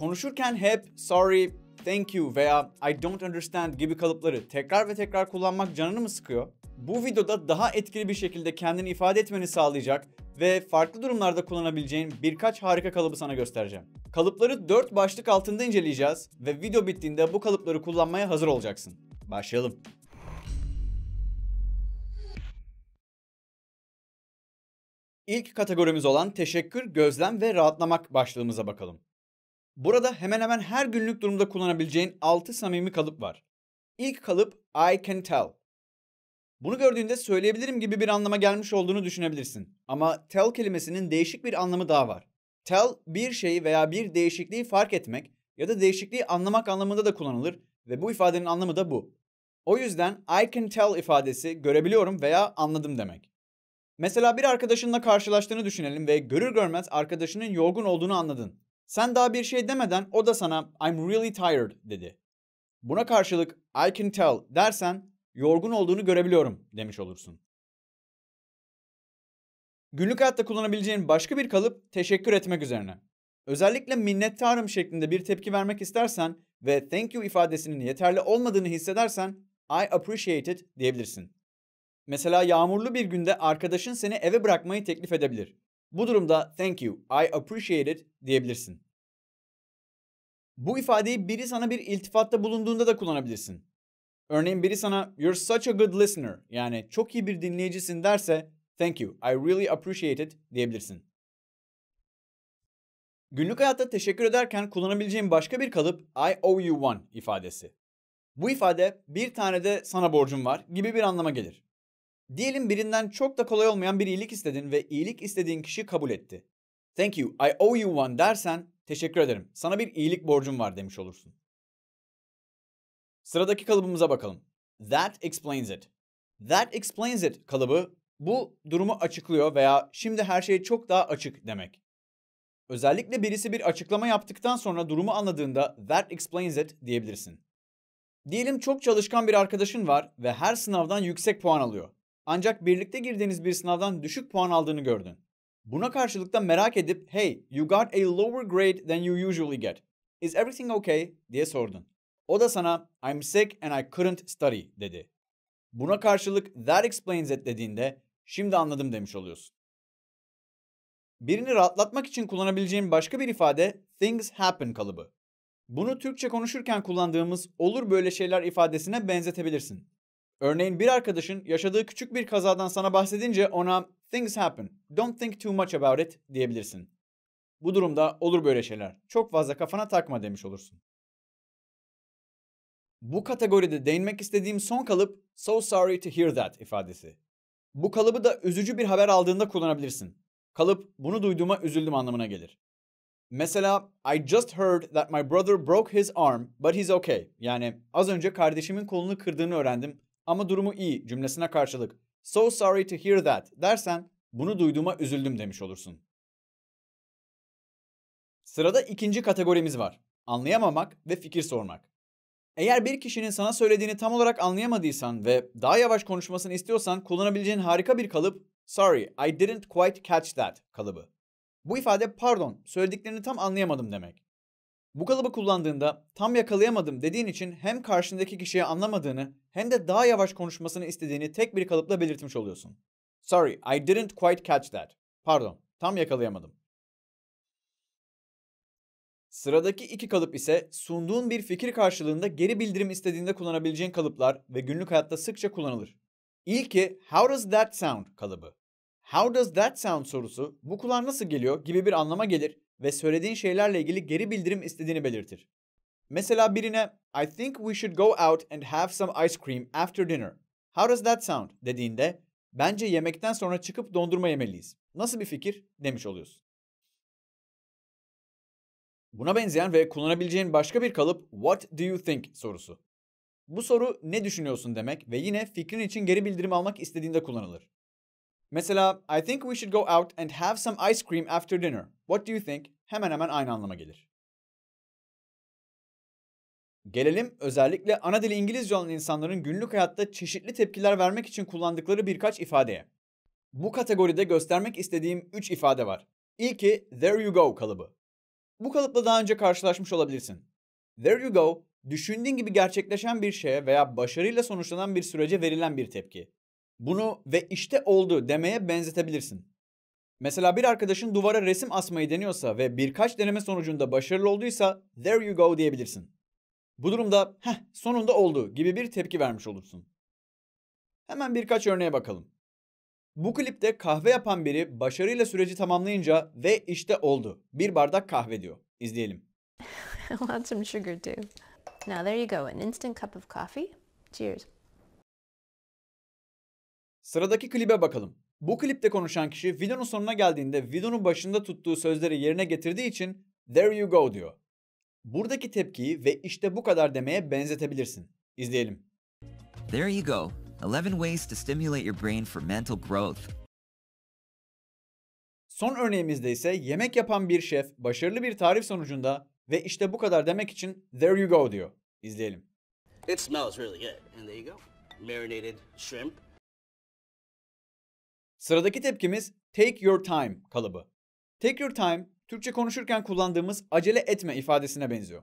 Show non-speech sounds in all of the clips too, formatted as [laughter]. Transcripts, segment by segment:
Konuşurken hep sorry, thank you veya I don't understand gibi kalıpları tekrar ve tekrar kullanmak canını mı sıkıyor? Bu videoda daha etkili bir şekilde kendini ifade etmeni sağlayacak ve farklı durumlarda kullanabileceğin birkaç harika kalıbı sana göstereceğim. Kalıpları 4 başlık altında inceleyeceğiz ve video bittiğinde bu kalıpları kullanmaya hazır olacaksın. Başlayalım. İlk kategorimiz olan teşekkür, gözlem ve rahatlamak başlığımıza bakalım. Burada hemen hemen her günlük durumda kullanabileceğin 6 samimi kalıp var. İlk kalıp I can tell. Bunu gördüğünde söyleyebilirim gibi bir anlama gelmiş olduğunu düşünebilirsin. Ama tell kelimesinin değişik bir anlamı daha var. Tell bir şeyi veya bir değişikliği fark etmek ya da değişikliği anlamak anlamında da kullanılır ve bu ifadenin anlamı da bu. O yüzden I can tell ifadesi görebiliyorum veya anladım demek. Mesela bir arkadaşınla karşılaştığını düşünelim ve görür görmez arkadaşının yorgun olduğunu anladın. Sen daha bir şey demeden o da sana I'm really tired dedi. Buna karşılık I can tell dersen yorgun olduğunu görebiliyorum demiş olursun. Günlük hayatta kullanabileceğin başka bir kalıp teşekkür etmek üzerine. Özellikle minnettarım şeklinde bir tepki vermek istersen ve thank you ifadesinin yeterli olmadığını hissedersen I appreciate it diyebilirsin. Mesela yağmurlu bir günde arkadaşın seni eve bırakmayı teklif edebilir. Bu durumda thank you, I appreciate it diyebilirsin. Bu ifadeyi biri sana bir iltifatta bulunduğunda da kullanabilirsin. Örneğin biri sana you're such a good listener yani çok iyi bir dinleyicisin derse thank you, I really appreciate it diyebilirsin. Günlük hayatta teşekkür ederken kullanabileceğin başka bir kalıp I owe you one ifadesi. Bu ifade bir tane de sana borcum var gibi bir anlama gelir. Diyelim birinden çok da kolay olmayan bir iyilik istedin ve iyilik istediğin kişi kabul etti. Thank you, I owe you one dersen Teşekkür ederim. Sana bir iyilik borcum var demiş olursun. Sıradaki kalıbımıza bakalım. That explains it. That explains it kalıbı bu durumu açıklıyor veya şimdi her şey çok daha açık demek. Özellikle birisi bir açıklama yaptıktan sonra durumu anladığında that explains it diyebilirsin. Diyelim çok çalışkan bir arkadaşın var ve her sınavdan yüksek puan alıyor. Ancak birlikte girdiğiniz bir sınavdan düşük puan aldığını gördün. Buna karşılık da merak edip hey you got a lower grade than you usually get. Is everything okay diye sordun. O da sana I'm sick and I couldn't study dedi. Buna karşılık that explains it dediğinde şimdi anladım demiş oluyorsun. Birini rahatlatmak için kullanabileceğim başka bir ifade things happen kalıbı. Bunu Türkçe konuşurken kullandığımız olur böyle şeyler ifadesine benzetebilirsin. Örneğin bir arkadaşın yaşadığı küçük bir kazadan sana bahsedince ona Things happen. Don't think too much about it diyebilirsin. Bu durumda olur böyle şeyler. Çok fazla kafana takma demiş olursun. Bu kategoride değinmek istediğim son kalıp so sorry to hear that ifadesi. Bu kalıbı da üzücü bir haber aldığında kullanabilirsin. Kalıp bunu duyduğuma üzüldüm anlamına gelir. Mesela I just heard that my brother broke his arm but he's okay. Yani az önce kardeşimin kolunu kırdığını öğrendim ama durumu iyi cümlesine karşılık So sorry to hear that dersen bunu duyduğuma üzüldüm demiş olursun. Sırada ikinci kategorimiz var. Anlayamamak ve fikir sormak. Eğer bir kişinin sana söylediğini tam olarak anlayamadıysan ve daha yavaş konuşmasını istiyorsan kullanabileceğin harika bir kalıp Sorry, I didn't quite catch that kalıbı. Bu ifade pardon, söylediklerini tam anlayamadım demek. Bu kalıbı kullandığında tam yakalayamadım dediğin için hem karşındaki kişiye anlamadığını hem de daha yavaş konuşmasını istediğini tek bir kalıpla belirtmiş oluyorsun. Sorry, I didn't quite catch that. Pardon, tam yakalayamadım. Sıradaki iki kalıp ise sunduğun bir fikir karşılığında geri bildirim istediğinde kullanabileceğin kalıplar ve günlük hayatta sıkça kullanılır. İlki How does that sound kalıbı. How does that sound sorusu bu kulağa nasıl geliyor gibi bir anlama gelir ve söylediğin şeylerle ilgili geri bildirim istediğini belirtir. Mesela birine I think we should go out and have some ice cream after dinner. How does that sound dediğinde bence yemekten sonra çıkıp dondurma yemeliyiz. Nasıl bir fikir demiş oluyorsun. Buna benzeyen ve kullanabileceğin başka bir kalıp what do you think sorusu. Bu soru ne düşünüyorsun demek ve yine fikrin için geri bildirim almak istediğinde kullanılır. Mesela I think we should go out and have some ice cream after dinner. What do you think? Hemen hemen aynı anlama gelir. Gelelim özellikle ana dili İngilizce olan insanların günlük hayatta çeşitli tepkiler vermek için kullandıkları birkaç ifadeye. Bu kategoride göstermek istediğim 3 ifade var. İlki there you go kalıbı. Bu kalıpla daha önce karşılaşmış olabilirsin. There you go, düşündüğün gibi gerçekleşen bir şeye veya başarıyla sonuçlanan bir sürece verilen bir tepki bunu ve işte oldu demeye benzetebilirsin. Mesela bir arkadaşın duvara resim asmayı deniyorsa ve birkaç deneme sonucunda başarılı olduysa there you go diyebilirsin. Bu durumda heh sonunda oldu gibi bir tepki vermiş olursun. Hemen birkaç örneğe bakalım. Bu klipte kahve yapan biri başarıyla süreci tamamlayınca ve işte oldu. Bir bardak kahve diyor. İzleyelim. [laughs] I want some sugar too. Now there you go, an instant cup of coffee. Cheers. Sıradaki klibe bakalım. Bu klipte konuşan kişi videonun sonuna geldiğinde videonun başında tuttuğu sözleri yerine getirdiği için there you go diyor. Buradaki tepkiyi ve işte bu kadar demeye benzetebilirsin. İzleyelim. There you go. 11 ways to stimulate your brain for mental growth. Son örneğimizde ise yemek yapan bir şef başarılı bir tarif sonucunda ve işte bu kadar demek için there you go diyor. İzleyelim. It smells really good. And there you go. Marinated shrimp Sıradaki tepkimiz take your time kalıbı. Take your time, Türkçe konuşurken kullandığımız acele etme ifadesine benziyor.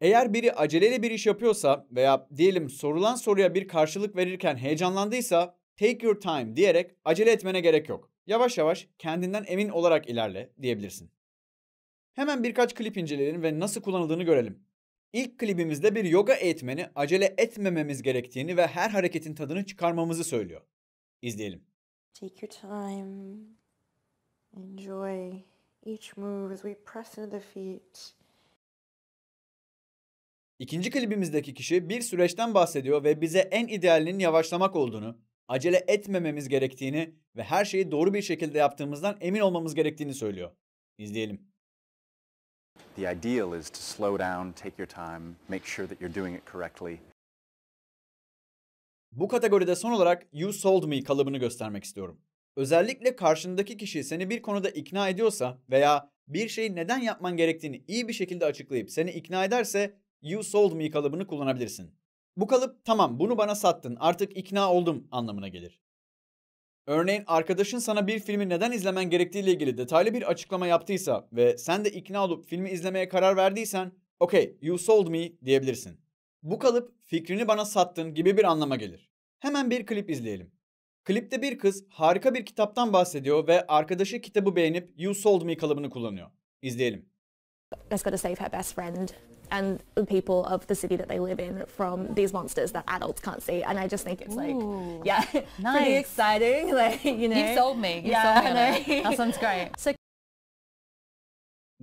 Eğer biri aceleyle bir iş yapıyorsa veya diyelim sorulan soruya bir karşılık verirken heyecanlandıysa take your time diyerek acele etmene gerek yok. Yavaş yavaş kendinden emin olarak ilerle diyebilirsin. Hemen birkaç klip inceleyelim ve nasıl kullanıldığını görelim. İlk klibimizde bir yoga eğitmeni acele etmememiz gerektiğini ve her hareketin tadını çıkarmamızı söylüyor. İzleyelim. Take your time. Enjoy each move as we press into the feet. İkinci klibimizdeki kişi bir süreçten bahsediyor ve bize en idealinin yavaşlamak olduğunu, acele etmememiz gerektiğini ve her şeyi doğru bir şekilde yaptığımızdan emin olmamız gerektiğini söylüyor. İzleyelim. The ideal is to slow down, take your time, make sure that you're doing it correctly. Bu kategoride son olarak you sold me kalıbını göstermek istiyorum. Özellikle karşındaki kişi seni bir konuda ikna ediyorsa veya bir şeyi neden yapman gerektiğini iyi bir şekilde açıklayıp seni ikna ederse you sold me kalıbını kullanabilirsin. Bu kalıp tamam bunu bana sattın artık ikna oldum anlamına gelir. Örneğin arkadaşın sana bir filmi neden izlemen gerektiğiyle ilgili detaylı bir açıklama yaptıysa ve sen de ikna olup filmi izlemeye karar verdiysen okay you sold me diyebilirsin. Bu kalıp fikrini bana sattın gibi bir anlama gelir. Hemen bir klip izleyelim. Klipte bir kız harika bir kitaptan bahsediyor ve arkadaşı kitabı beğenip You Sold Me kalıbını kullanıyor. İzleyelim. That's gotta save her best friend and the people of the city that they live in from these monsters that adults can't see. And I just think it's like, Ooh, yeah, [laughs] nice. pretty exciting. [laughs] Like, you know. You sold me. You've yeah, sold me. That sounds great. [laughs] So...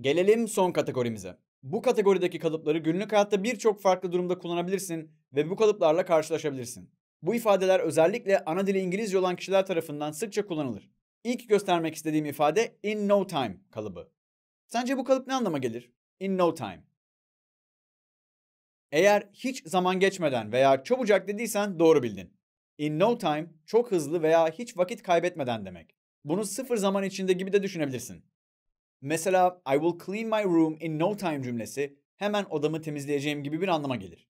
Gelelim son kategorimize. Bu kategorideki kalıpları günlük hayatta birçok farklı durumda kullanabilirsin ve bu kalıplarla karşılaşabilirsin. Bu ifadeler özellikle ana dili İngilizce olan kişiler tarafından sıkça kullanılır. İlk göstermek istediğim ifade in no time kalıbı. Sence bu kalıp ne anlama gelir? In no time. Eğer hiç zaman geçmeden veya çabucak dediysen doğru bildin. In no time çok hızlı veya hiç vakit kaybetmeden demek. Bunu sıfır zaman içinde gibi de düşünebilirsin. Mesela I will clean my room in no time cümlesi hemen odamı temizleyeceğim gibi bir anlama gelir.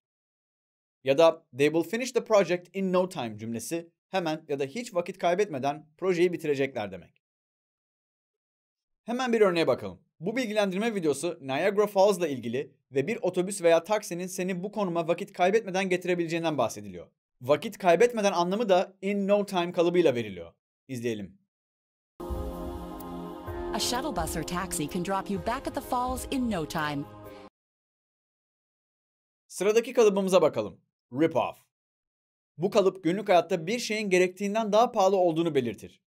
Ya da they will finish the project in no time cümlesi hemen ya da hiç vakit kaybetmeden projeyi bitirecekler demek. Hemen bir örneğe bakalım. Bu bilgilendirme videosu Niagara Falls'la ilgili ve bir otobüs veya taksinin seni bu konuma vakit kaybetmeden getirebileceğinden bahsediliyor. Vakit kaybetmeden anlamı da in no time kalıbıyla veriliyor. İzleyelim shuttle bus or taxi can drop you back at the falls in no time. Sıradaki kalıbımıza bakalım. Rip off. Bu kalıp günlük hayatta bir şeyin gerektiğinden daha pahalı olduğunu belirtir.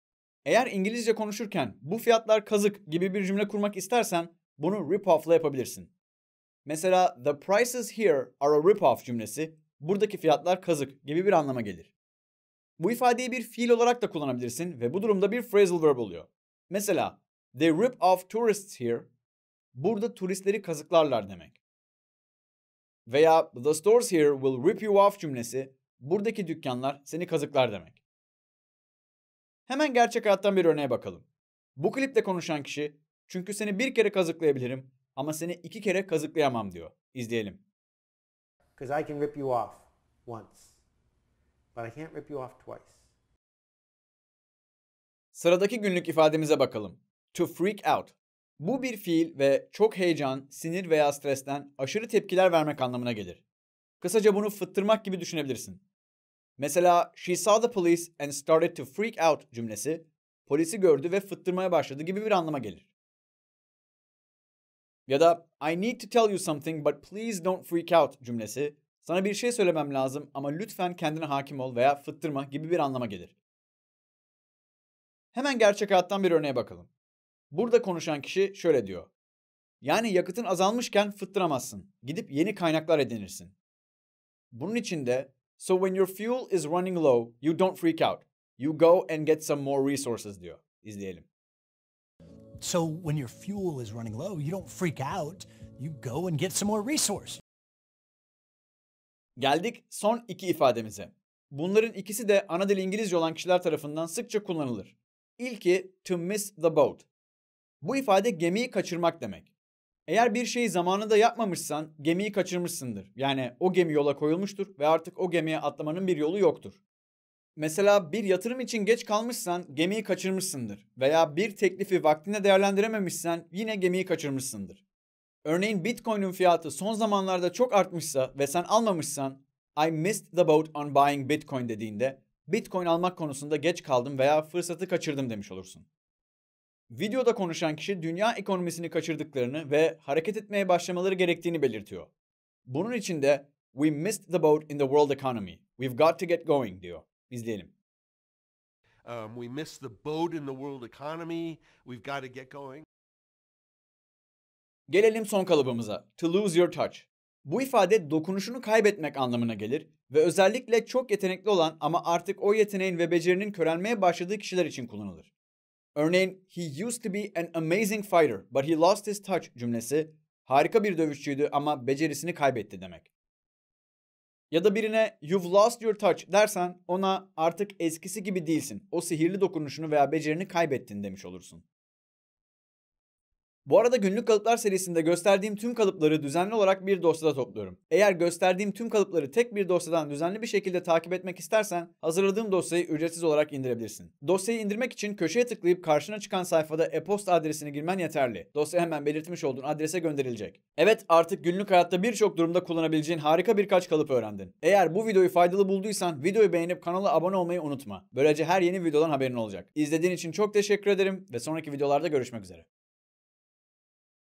Eğer İngilizce konuşurken bu fiyatlar kazık gibi bir cümle kurmak istersen bunu rip off'la yapabilirsin. Mesela the prices here are a rip off cümlesi buradaki fiyatlar kazık gibi bir anlama gelir. Bu ifadeyi bir fiil olarak da kullanabilirsin ve bu durumda bir phrasal verb oluyor. Mesela They rip off tourists here. Burada turistleri kazıklarlar demek. Veya the stores here will rip you off cümlesi buradaki dükkanlar seni kazıklar demek. Hemen gerçek hayattan bir örneğe bakalım. Bu klipte konuşan kişi çünkü seni bir kere kazıklayabilirim ama seni iki kere kazıklayamam diyor. İzleyelim. Because I can rip you off once. But I can't rip you off twice. Sıradaki günlük ifademize bakalım. To freak out. Bu bir fiil ve çok heyecan, sinir veya stresten aşırı tepkiler vermek anlamına gelir. Kısaca bunu fıttırmak gibi düşünebilirsin. Mesela she saw the police and started to freak out cümlesi polisi gördü ve fıttırmaya başladı gibi bir anlama gelir. Ya da I need to tell you something but please don't freak out cümlesi sana bir şey söylemem lazım ama lütfen kendine hakim ol veya fıttırma gibi bir anlama gelir. Hemen gerçek hayattan bir örneğe bakalım. Burada konuşan kişi şöyle diyor. Yani yakıtın azalmışken fıttıramazsın. Gidip yeni kaynaklar edinirsin. Bunun için de so when your fuel is running low, you don't freak out. You go and get some more resources diyor. İzleyelim. So when your fuel is running low, you don't freak out. You go and get some more resource. Geldik son iki ifademize. Bunların ikisi de ana dil İngilizce olan kişiler tarafından sıkça kullanılır. İlki to miss the boat bu ifade gemiyi kaçırmak demek. Eğer bir şeyi zamanında yapmamışsan gemiyi kaçırmışsındır. Yani o gemi yola koyulmuştur ve artık o gemiye atlamanın bir yolu yoktur. Mesela bir yatırım için geç kalmışsan gemiyi kaçırmışsındır veya bir teklifi vaktinde değerlendirememişsen yine gemiyi kaçırmışsındır. Örneğin Bitcoin'in fiyatı son zamanlarda çok artmışsa ve sen almamışsan I missed the boat on buying Bitcoin dediğinde Bitcoin almak konusunda geç kaldım veya fırsatı kaçırdım demiş olursun. Videoda konuşan kişi dünya ekonomisini kaçırdıklarını ve hareket etmeye başlamaları gerektiğini belirtiyor. Bunun için de "We missed the boat in the world economy. We've got to get going." diyor. İzleyelim. Um, we missed the boat in the world economy. We've got to get going. Gelelim son kalıbımıza. To lose your touch. Bu ifade dokunuşunu kaybetmek anlamına gelir ve özellikle çok yetenekli olan ama artık o yeteneğin ve becerinin körelmeye başladığı kişiler için kullanılır. Örneğin he used to be an amazing fighter but he lost his touch cümlesi harika bir dövüşçüydü ama becerisini kaybetti demek. Ya da birine you've lost your touch dersen ona artık eskisi gibi değilsin. O sihirli dokunuşunu veya becerini kaybettin demiş olursun. Bu arada günlük kalıplar serisinde gösterdiğim tüm kalıpları düzenli olarak bir dosyada topluyorum. Eğer gösterdiğim tüm kalıpları tek bir dosyadan düzenli bir şekilde takip etmek istersen hazırladığım dosyayı ücretsiz olarak indirebilirsin. Dosyayı indirmek için köşeye tıklayıp karşına çıkan sayfada e-posta adresini girmen yeterli. Dosya hemen belirtmiş olduğun adrese gönderilecek. Evet artık günlük hayatta birçok durumda kullanabileceğin harika birkaç kalıp öğrendin. Eğer bu videoyu faydalı bulduysan videoyu beğenip kanala abone olmayı unutma. Böylece her yeni videodan haberin olacak. İzlediğin için çok teşekkür ederim ve sonraki videolarda görüşmek üzere.